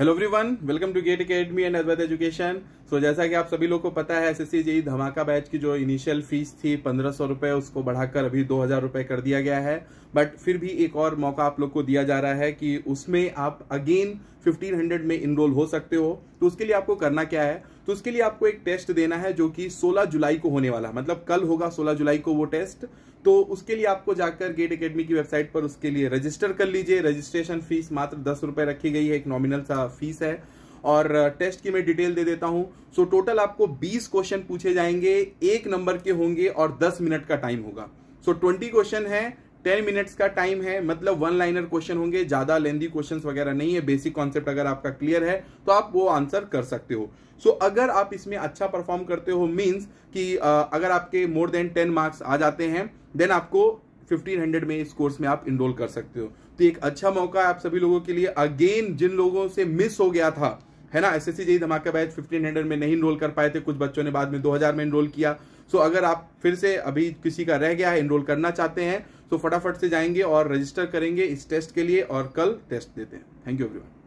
hello everyone welcome to GATE academy and Advait education so जैसा कि आप सभी लोग को पता है एसएससी जेई e धमाका बैच की जो इनिशियल फीस थी पंद्रह सौ रुपये उसको बढ़ाकर अभी दो हज़ार रुपये कर दिया गया है बट फिर भी एक और मौका आप लोग को दिया जा रहा है कि उसमें आप अगेन फिफ्टीन हंड्रेड में इनरोल हो सकते हो तो उसके लिए आपको करना क्या है तो उसके लिए आपको एक टेस्ट देना है जो कि 16 जुलाई को होने वाला मतलब कल होगा 16 जुलाई को वो टेस्ट तो उसके लिए आपको जाकर गेट अकेडमी की वेबसाइट पर उसके लिए रजिस्टर कर लीजिए रजिस्ट्रेशन फीस मात्र दस रुपए रखी गई है एक नॉमिनल सा फीस है और टेस्ट की मैं डिटेल दे देता हूं सो टोटल आपको 20 क्वेश्चन पूछे जाएंगे एक नंबर के होंगे और 10 मिनट का टाइम होगा सो ट्वेंटी 20 क्वेश्चन है टेन मिनट्स का टाइम है मतलब वन लाइनर क्वेश्चन होंगे ज्यादा लेंदी क्वेश्चन वगैरह नहीं है बेसिक कॉन्सेप्ट अगर आपका क्लियर है तो आप वो आंसर कर सकते हो सो so, अगर आप इसमें अच्छा परफॉर्म करते हो मीन्स कि आ, अगर आपके मोर देन टेन मार्क्स आ जाते हैं देन आपको 1500 में इस कोर्स में आप इनरोल कर सकते हो तो एक अच्छा मौका है आप सभी लोगों के लिए अगेन जिन लोगों से मिस हो गया था है ना एस एस सी जी धमाका बैच 1500 में नहीं इनरोल कर पाए थे कुछ बच्चों ने बाद में 2000 में इनरोल किया सो अगर आप फिर से अभी किसी का रह गया है इनरोल करना चाहते हैं तो फटाफट से जाएंगे और रजिस्टर करेंगे इस टेस्ट के लिए और कल टेस्ट देते हैं थैंक यू एवरीवन